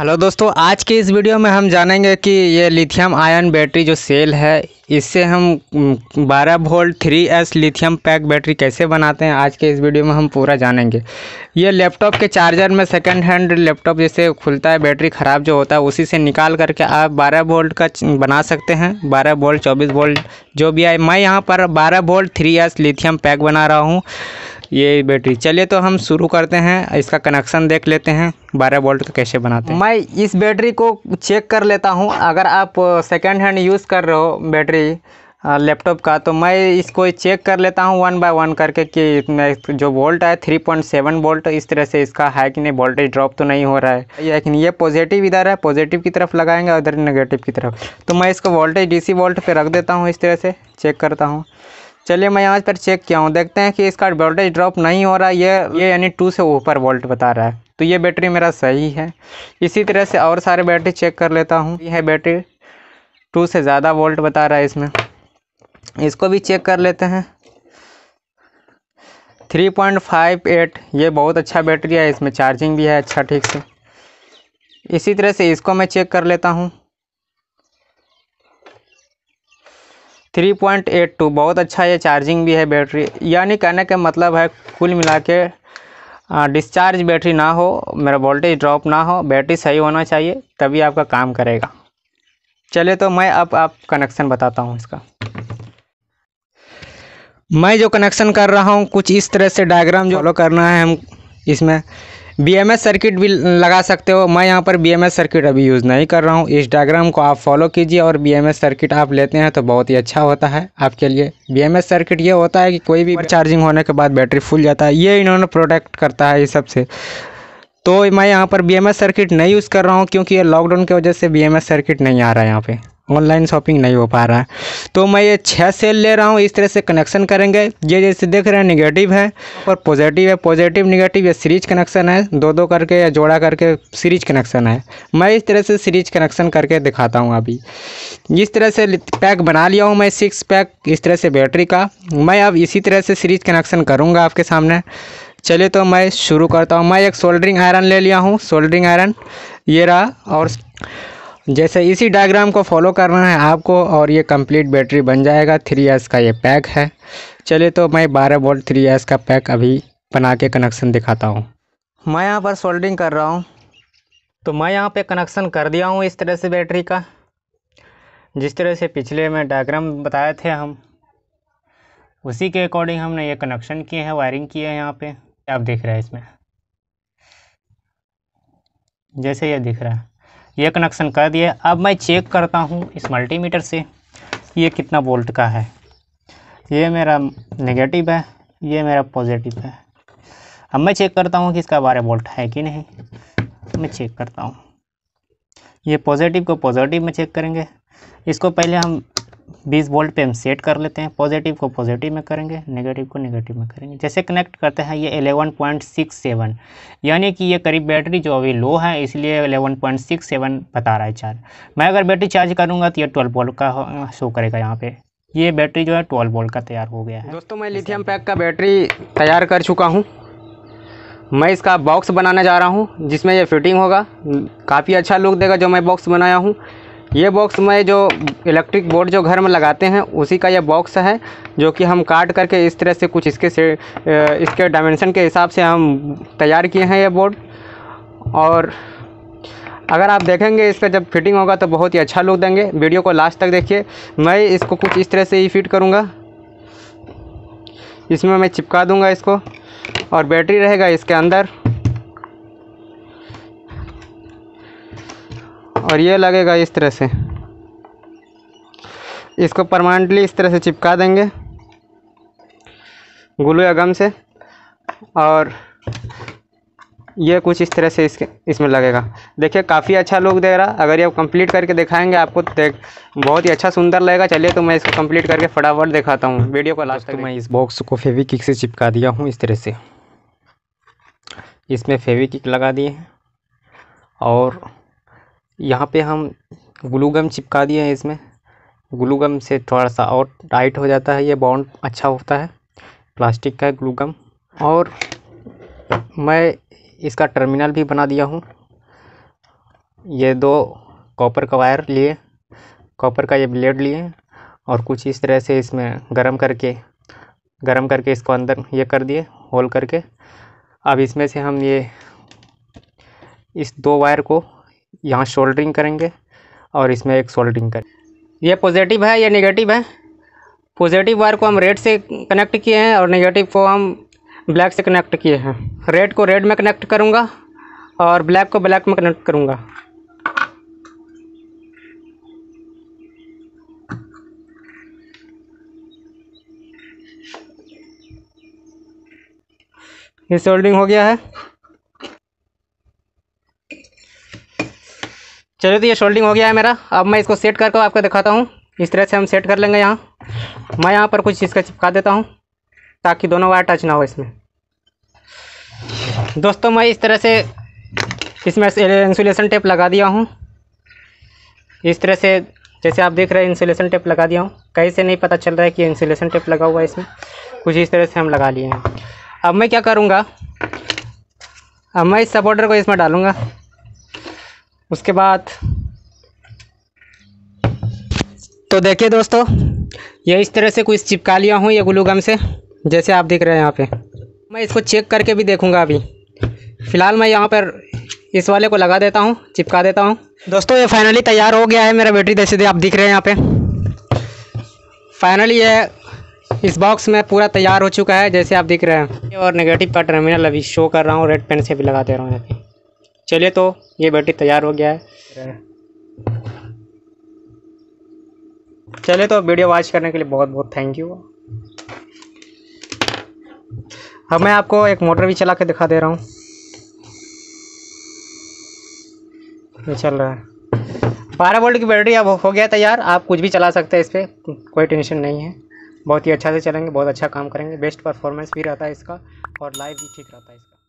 hello दोस्तों आज के इस वीडियो में हम जानेंगे कि ये लिथियम आयन बैटरी जो सेल है इससे हम 12 volt 3S lithium pack battery कैसे बनाते हैं आज के इस वीडियो में हम पूरा जानेंगे ये लैपटॉप के चार्जर में सेकंड हैंड लैपटॉप जैसे खुलता है बैटरी ख़राब जो होता है उसी से निकाल करके आप 12 वोल्ट का बना सकते हैं 12 वोल्ट 24 वोल्ट जो भी आए मैं यहाँ पर 12 वोल्ट 3S लिथियम पैक बना रहा हूँ ये बैटरी चलिए तो हम शुरू करते हैं इसका कनेक्शन देख लेते हैं बारह वोल्ट का कैसे बनाते हैं मैं इस बैटरी को चेक कर लेता हूँ अगर आप सेकेंड हैंड यूज़ कर रहे हो बैटरी लैपटॉप का तो मैं इसको चेक कर लेता हूँ वन बाय वन करके कि जो वोल्ट है थ्री पॉइंट सेवन वोल्ट इस तरह से इसका है कि नहीं वोल्टेज ड्रॉप तो नहीं हो रहा है लेकिन ये पॉजिटिव इधर है पॉजिटिव की तरफ लगाएंगे उधर नेगेटिव की तरफ तो मैं इसको वोल्टेज डीसी वोल्ट पे रख देता हूँ इस तरह से चेक करता हूँ चलिए मैं यहाँ पर चेक किया हूँ देखते हैं कि इसका वोल्टेज ड्रॉप नहीं हो रहा है ये ये यानी टू से ऊपर वोल्ट बता रहा है तो ये बैटरी मेरा सही है इसी तरह से और सारे बैटरी चेक कर लेता हूँ ये है बैटरी टू से ज़्यादा वोल्ट बता रहा है इसमें इसको भी चेक कर लेते हैं 3.58 ये बहुत अच्छा बैटरी है इसमें चार्जिंग भी है अच्छा ठीक से इसी तरह से इसको मैं चेक कर लेता हूँ थ्री पॉइंट एट टू बहुत अच्छा ये चार्जिंग भी है बैटरी यानी कहने का मतलब है कुल मिला के डिस्चार्ज बैटरी ना हो मेरा वोल्टेज ड्रॉप ना हो बैटरी सही होना चाहिए तभी आपका काम करेगा चलिए तो मैं अब आप कनेक्शन बताता हूँ इसका मैं जो कनेक्शन कर रहा हूँ कुछ इस तरह से डायग्राम जो फॉलो करना है हम इसमें एस सर्किट भी लगा सकते हो मैं यहाँ पर एस सर्किट अभी यूज़ नहीं कर रहा हूँ इस डायग्राम को आप फॉलो कीजिए और एस सर्किट आप लेते हैं तो बहुत ही अच्छा होता है आपके लिए एस सर्किट ये होता है कि कोई भी चार्जिंग होने के बाद बैटरी फुल जाता है ये इन्होंने प्रोटेक्ट करता है ये सब से तो मैं यहाँ पर एस सर्किट नहीं यूज़ कर रहा हूँ क्योंकि ये लॉकडाउन की वजह से एस सर्किट नहीं आ रहा है यहाँ पर ऑनलाइन शॉपिंग नहीं हो पा रहा है तो मैं ये छः सेल ले रहा हूँ इस तरह से कनेक्शन करेंगे ये जैसे देख रहे हैं निगेटिव है और पॉजिटिव है पॉजिटिव निगेटिव या सीरीज कनेक्शन है दो दो करके या जोड़ा करके सीरीज कनेक्शन है मैं इस तरह से सीरीज कनेक्शन करके दिखाता हूँ अभी इस तरह से पैक बना लिया हूँ मैं सिक्स पैक इस तरह से बैटरी का मैं अब इसी तरह से सीरीज कनेक्शन करूँगा आपके सामने चलिए तो मैं शुरू करता हूँ मैं एक सोल्डरिंग आयरन ले लिया हूँ सोल्डरिंग आयरन ये रहा और जैसे इसी डायग्राम को फॉलो करना है आपको और ये कंप्लीट बैटरी बन जाएगा थ्री एस का ये पैक है चलिए तो मैं बारह वोल्ट थ्री एस का पैक अभी बना के कनेक्शन दिखाता हूँ मैं यहाँ पर सोल्डिंग कर रहा हूँ तो मैं यहाँ पे कनेक्शन कर दिया हूँ इस तरह से बैटरी का जिस तरह से पिछले में डायग्राम बताए थे हम उसी के अकॉर्डिंग हमने ये कनेक्शन किए हैं वायरिंग किए हैं यहाँ पर आप देख रहे हैं इसमें जैसे ये दिख रहा है ये कनेक्शन कर दिया अब मैं चेक करता हूँ इस मल्टीमीटर से ये कितना वोल्ट का है ये मेरा नेगेटिव है ये मेरा पॉजिटिव है अब मैं चेक करता हूँ कि इसका बारह वोल्ट है कि नहीं मैं चेक करता हूँ ये पॉजिटिव को पॉजिटिव में चेक करेंगे इसको पहले हम बीस वोल्ट पे हम सेट कर लेते हैं पॉजिटिव को पॉजिटिव में करेंगे नेगेटिव को नेगेटिव में करेंगे जैसे कनेक्ट करते हैं ये एलेवन पॉइंट सिक्स सेवन यानी कि ये करीब बैटरी जो अभी लो है इसलिए एलेवन पॉइंट सिक्स सेवन बता रहा है चार्ज मैं अगर बैटरी चार्ज करूँगा तो ये ट्वेल्व वोल्ट का शो करेगा यहाँ पर ये बैटरी जो है ट्वेल्व वोल्ट का तैयार हो गया है दोस्तों मैं लिथियम पैक का बैटरी तैयार कर चुका हूँ मैं इसका बॉक्स बनाने जा रहा हूँ जिसमें यह फिटिंग होगा काफ़ी अच्छा लुक देगा जो मैं बॉक्स बनाया हूँ ये बॉक्स में जो इलेक्ट्रिक बोर्ड जो घर में लगाते हैं उसी का ये बॉक्स है जो कि हम काट करके इस तरह से कुछ इसके से इसके डायमेंशन के हिसाब से हम तैयार किए हैं ये बोर्ड और अगर आप देखेंगे इसका जब फिटिंग होगा तो बहुत ही अच्छा लुक देंगे वीडियो को लास्ट तक देखिए मैं इसको कुछ इस तरह से ही फिट करूँगा इसमें मैं चिपका दूँगा इसको और बैटरी रहेगा इसके अंदर और ये लगेगा इस तरह से इसको परमानेंटली इस तरह से चिपका देंगे गुलू या गम से और ये कुछ इस तरह से इसके इसमें लगेगा देखिए काफ़ी अच्छा लुक दे रहा अगर ये कंप्लीट करके दिखाएंगे आपको देख बहुत ही अच्छा सुंदर लगेगा चलिए तो मैं इसको कंप्लीट करके फटाफट दिखाता हूँ वीडियो को लास्ट तो तक मैं इस बॉक्स को फेविकिक से चिपका दिया हूँ इस तरह से इसमें फेविकिक लगा दिए और यहाँ पे हम ग्लू गम चिपका दिए हैं इसमें ग्लू गम से थोड़ा सा और टाइट हो जाता है ये बॉन्ड अच्छा होता है प्लास्टिक का ग्लू गम और मैं इसका टर्मिनल भी बना दिया हूँ ये दो कॉपर का वायर लिए कॉपर का ये ब्लेड लिए और कुछ इस तरह से इसमें गर्म करके गर्म करके इसको अंदर ये कर दिए होल करके अब इसमें से हम ये इस दो वायर को यहाँ शोल्डरिंग करेंगे और इसमें एक सोल्डरिंग करेंगे ये पॉजिटिव है या नेगेटिव है पॉजिटिव वायर को हम रेड से कनेक्ट किए हैं और नेगेटिव को हम ब्लैक से कनेक्ट किए हैं रेड को रेड में कनेक्ट करूँगा और ब्लैक को ब्लैक में कनेक्ट करूँगा ये सोल्डिंग हो गया है चलो तो ये शोल्डिंग हो गया है मेरा अब मैं इसको सेट करके आपको दिखाता हूँ इस तरह से हम सेट कर लेंगे यहाँ मैं यहाँ पर कुछ इसका चिपका देता हूँ ताकि दोनों वायर टच ना हो इसमें दोस्तों मैं इस तरह से इसमें इंसुलेशन टेप लगा दिया हूँ इस तरह से जैसे आप देख रहे हैं इंसुलेशन टेप लगा दिया हूँ कहीं से नहीं पता चल रहा है कि इंसुलेशन टेप लगा हुआ है इसमें कुछ इस तरह से हम लगा लिए हैं अब मैं क्या करूँगा अब मैं इस सपोर्टर को इसमें डालूँगा उसके बाद तो देखिए दोस्तों ये इस तरह से कुछ चिपका लिया हूँ ये ग्लू गम से जैसे आप देख रहे हैं यहाँ पे मैं इसको चेक करके भी देखूँगा अभी फ़िलहाल मैं यहाँ पर इस वाले को लगा देता हूँ चिपका देता हूँ दोस्तों ये फाइनली तैयार हो गया है मेरा बैटरी जैसे आप दिख रहे हैं यहाँ पर फाइनली ये इस बॉक्स में पूरा तैयार हो चुका है जैसे आप दिख रहे हैं और नेगेटिव का टर्मिनल अभी शो कर रहा हूँ रेड पेन से भी लगा दे रहा हूँ यहाँ पर चलिए तो ये बैटरी तैयार हो गया है चलिए तो वीडियो वॉच करने के लिए बहुत बहुत थैंक यू अब मैं आपको एक मोटर भी चला के दिखा दे रहा हूँ ये चल रहा है बारह वोल्ट की बैटरी अब हो गया तैयार आप कुछ भी चला सकते हैं इस पर कोई टेंशन नहीं है बहुत ही अच्छा से चलेंगे बहुत अच्छा काम करेंगे बेस्ट परफॉर्मेंस भी रहता है इसका और लाइफ भी ठीक रहता है इसका